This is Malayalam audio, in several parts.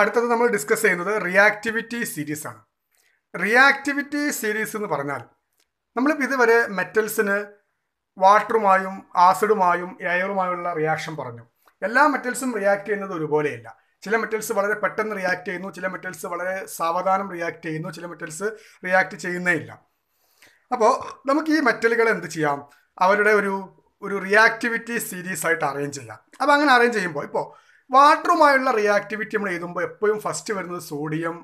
അടുത്തത് നമ്മൾ ഡിസ്കസ് ചെയ്യുന്നത് റിയാക്ടിവിറ്റി സീരീസ് ആണ് റിയാക്ടിവിറ്റി സീരീസ് എന്ന് പറഞ്ഞാൽ നമ്മളിപ്പോൾ ഇതുവരെ മെറ്റൽസിന് വാട്ടറുമായും ആസിഡുമായും എയറുമായുള്ള റിയാക്ഷൻ പറഞ്ഞു എല്ലാ മെറ്റൽസും റിയാക്ട് ചെയ്യുന്നത് ഒരുപോലെയല്ല ചില മെറ്റൽസ് വളരെ പെട്ടെന്ന് റിയാക്ട് ചെയ്യുന്നു ചില മെറ്റൽസ് വളരെ സാവധാനം റിയാക്ട് ചെയ്യുന്നു ചില മെറ്റൽസ് റിയാക്ട് ചെയ്യുന്നേ ഇല്ല അപ്പോൾ നമുക്ക് ഈ മെറ്റലുകൾ എന്ത് ചെയ്യാം അവരുടെ ഒരു ഒരു റിയാക്ടിവിറ്റി സീരീസ് ആയിട്ട് അറേഞ്ച് ചെയ്യാം അപ്പോൾ അങ്ങനെ അറേഞ്ച് ചെയ്യുമ്പോൾ ഇപ്പോൾ വാട്ടറുമായുള്ള റിയാക്ടിവിറ്റി നമ്മൾ എഴുതുമ്പോൾ എപ്പോഴും ഫസ്റ്റ് വരുന്നത് സോഡിയം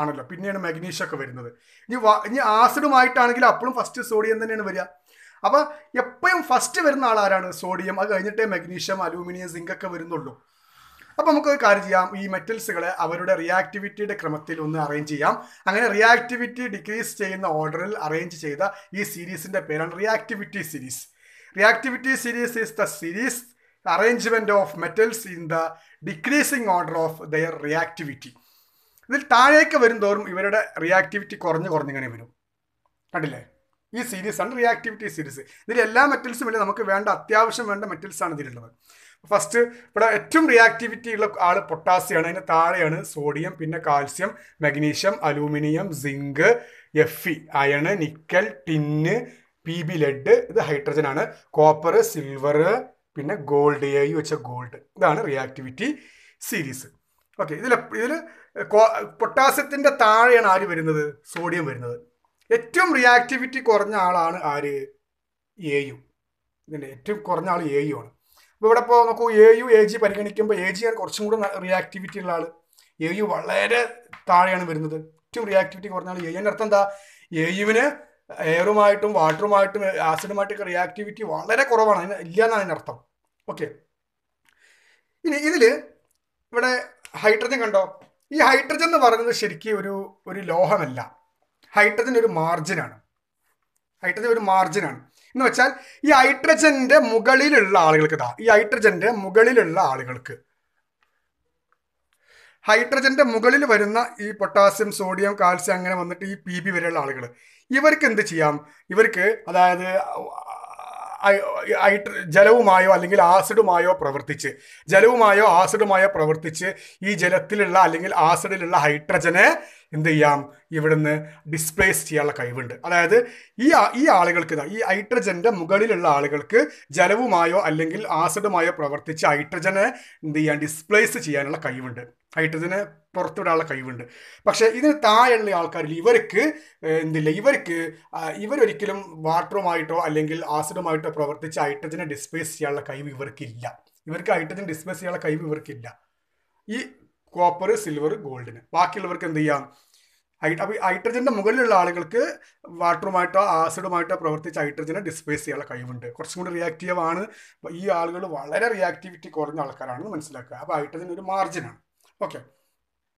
ആണല്ലോ പിന്നെയാണ് മാഗ്നീഷ്യം ഒക്കെ വരുന്നത് ഇനി ഇനി ആസിഡുമായിട്ടാണെങ്കിൽ അപ്പോഴും ഫസ്റ്റ് സോഡിയം തന്നെയാണ് വരിക അപ്പോൾ എപ്പോഴും ഫസ്റ്റ് വരുന്ന ആൾ സോഡിയം അത് കഴിഞ്ഞിട്ടേ മഗ്നീഷ്യം അലൂമിനിയം സിങ്ക് ഒക്കെ വരുന്നുള്ളൂ അപ്പോൾ നമുക്ക് കാര്യം ചെയ്യാം ഈ മെറ്റൽസുകളെ അവരുടെ റിയാക്ടിവിറ്റിയുടെ ക്രമത്തിൽ ഒന്ന് അറേഞ്ച് ചെയ്യാം അങ്ങനെ റിയാക്ടിവിറ്റി ഡിക്രീസ് ചെയ്യുന്ന ഓർഡറിൽ അറേഞ്ച് ചെയ്ത ഈ സീരീസിൻ്റെ പേരാണ് reactivity series reactivity series is the series the arrangement of metals in the decreasing order of their reactivity ഇതിൽ താഴേക്ക് വരുംതോറും ഇവരുടെ റിയാക്ടിവിറ്റി കുറഞ്ഞ് കുറഞ്ഞിങ്ങനെ വരും കണ്ടില്ലേ ഈ സീരീസ് ആണ് റിയാക്ടിവിറ്റി സീരീസ് ഇതിൽ എല്ലാ മെറ്റൽസും ഇല്ല നമുക്ക് വേണ്ട അത്യാവശ്യം വേണ്ട മെറ്റൽസാണ് ഇതിലുള്ളത് ഫസ്റ്റ് ഇവിടെ ഏറ്റവും റിയാക്ടിവിറ്റി ഉള്ള ആൾ പൊട്ടാസ്യമാണ് അതിന് താഴെയാണ് സോഡിയം പിന്നെ calcium magnesium aluminium zinc F iron nickel tin P B lead ഇത് ഹൈഡ്രജൻ ആണ് കോപ്പർ സിൽവർ പിന്നെ ഗോൾഡ് എ വെച്ച ഗോൾഡ് ഇതാണ് റിയാക്ടിവിറ്റി സീരീസ് ഓക്കെ ഇതിൽ ഇതിൽ പൊട്ടാസ്യത്തിൻ്റെ താഴെയാണ് ആര് വരുന്നത് സോഡിയം വരുന്നത് ഏറ്റവും റിയാക്ടിവിറ്റി കുറഞ്ഞ ആളാണ് ആര് എ യു ഇതിൻ്റെ ഏറ്റവും കുറഞ്ഞ ആൾ എ യു ആണ് അപ്പോൾ ഇവിടെ ഇപ്പോൾ നോക്കൂ എ യു എ ജി പരിഗണിക്കുമ്പോൾ എ ജി ആണ് കുറച്ചും കൂടെ റിയാക്ടിവിറ്റി ഉള്ള ആൾ എ യു വളരെ താഴെയാണ് വരുന്നത് ഏറ്റവും റിയാക്ടിവിറ്റി കുറഞ്ഞ ആൾ എ യുവിൻ്റെ അർത്ഥം എന്താ എ യുവിന് എയറുമായിട്ടും വാട്ടറുമായിട്ടും ആസിഡുമായിട്ടൊക്കെ റിയാക്ടിവിറ്റി വളരെ കുറവാണ് അതിന് ഇല്ല എന്നാണ് അതിനർത്ഥം ഓക്കെ ഇനി ഇതിൽ ഇവിടെ ഹൈഡ്രജൻ കണ്ടോ ഈ ഹൈഡ്രജൻ എന്ന് പറയുന്നത് ശരിക്കും ഒരു ഒരു ലോഹമല്ല ഹൈഡ്രജൻ ഒരു മാർജിനാണ് ഹൈഡ്രജൻ ഒരു മാർജിനാണ് എന്ന് വെച്ചാൽ ഈ ഹൈഡ്രജൻ്റെ മുകളിലുള്ള ആളുകൾക്ക് ഇതാ ഈ ഹൈഡ്രജൻ്റെ മുകളിലുള്ള ആളുകൾക്ക് ഹൈഡ്രജന്റെ മുകളിൽ വരുന്ന ഈ പൊട്ടാസ്യം സോഡിയം കാൽസ്യം അങ്ങനെ വന്നിട്ട് ഈ പി ബി വരെയുള്ള ആളുകൾ ഇവർക്ക് എന്ത് ചെയ്യാം ഇവർക്ക് അതായത് ജലവുമായോ അല്ലെങ്കിൽ ആസിഡുമായോ പ്രവർത്തിച്ച് ജലവുമായോ ആസിഡുമായോ പ്രവർത്തിച്ച് ഈ ജലത്തിലുള്ള അല്ലെങ്കിൽ ആസിഡിലുള്ള ഹൈഡ്രജനെ എന്ത് ചെയ്യാം ഇവിടുന്ന് ഡിസ്പ്ലേസ് ചെയ്യാനുള്ള കഴിവുണ്ട് അതായത് ഈ ഈ ആളുകൾക്ക് ഈ ഹൈഡ്രജന്റെ മുകളിലുള്ള ആളുകൾക്ക് ജലവുമായോ അല്ലെങ്കിൽ ആസിഡുമായോ പ്രവർത്തിച്ച് ഹൈഡ്രജനെ എന്ത് ചെയ്യാൻ ഡിസ്പ്ലേസ് ചെയ്യാനുള്ള കഴിവുണ്ട് ഹൈഡ്രജനെ പുറത്തുവിടാനുള്ള കഴിവുണ്ട് പക്ഷേ ഇതിന് താഴെയുള്ള ആൾക്കാരിൽ ഇവർക്ക് എന്തില്ല ഇവർക്ക് ഇവരൊരിക്കലും വാട്ടറുമായിട്ടോ അല്ലെങ്കിൽ ആസിഡുമായിട്ടോ പ്രവർത്തിച്ച് ഹൈഡ്രജനെ ഡിസ്പ്ലേസ് ചെയ്യാനുള്ള കഴിവ് ഇവർക്കില്ല ഇവർക്ക് ഹൈഡ്രജൻ ഡിസ്പ്ലേസ് ചെയ്യാനുള്ള കഴിവ് ഇവർക്കില്ല ഈ കോപ്പർ സിൽവർ ഗോൾഡിന് ബാക്കിയുള്ളവർക്ക് എന്ത് ചെയ്യാം അപ്പോൾ ഹൈഡ്രജൻ്റെ മുകളിലുള്ള ആളുകൾക്ക് വാട്ടറുമായിട്ടോ ആസിഡുമായിട്ടോ പ്രവർത്തിച്ച് ഹൈഡ്രജനെ ഡിസ്പേസ് ചെയ്യാനുള്ള കഴിവുണ്ട് കുറച്ചും കൂടി റിയാക്റ്റീവ് ആണ് ഈ ആളുകൾ വളരെ റിയാക്ടിവിറ്റി കുറഞ്ഞ ആൾക്കാരാണെന്ന് മനസ്സിലാക്കുക അപ്പോൾ ഹൈഡ്രജൻ ഒരു മാർജിനാണ് ഓക്കെ